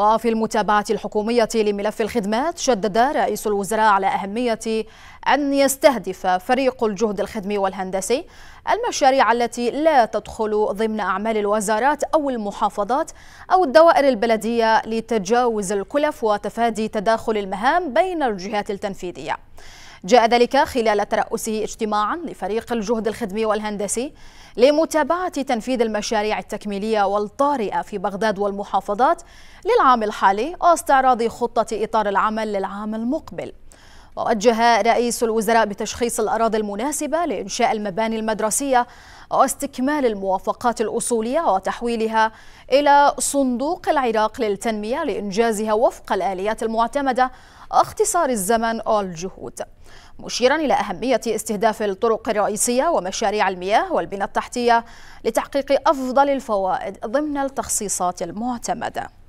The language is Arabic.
وفي المتابعة الحكومية لملف الخدمات شدد رئيس الوزراء على أهمية أن يستهدف فريق الجهد الخدمي والهندسي المشاريع التي لا تدخل ضمن أعمال الوزارات أو المحافظات أو الدوائر البلدية لتجاوز الكلف وتفادي تداخل المهام بين الجهات التنفيذية جاء ذلك خلال ترأسه اجتماعا لفريق الجهد الخدمي والهندسي لمتابعة تنفيذ المشاريع التكميلية والطارئة في بغداد والمحافظات للعام الحالي واستعراض خطة إطار العمل للعام المقبل ووجه رئيس الوزراء بتشخيص الأراضي المناسبة لإنشاء المباني المدرسية واستكمال الموافقات الأصولية وتحويلها إلى صندوق العراق للتنمية لإنجازها وفق الآليات المعتمدة اختصار الزمن والجهود مشيرا إلى أهمية استهداف الطرق الرئيسية ومشاريع المياه والبنى التحتية لتحقيق أفضل الفوائد ضمن التخصيصات المعتمده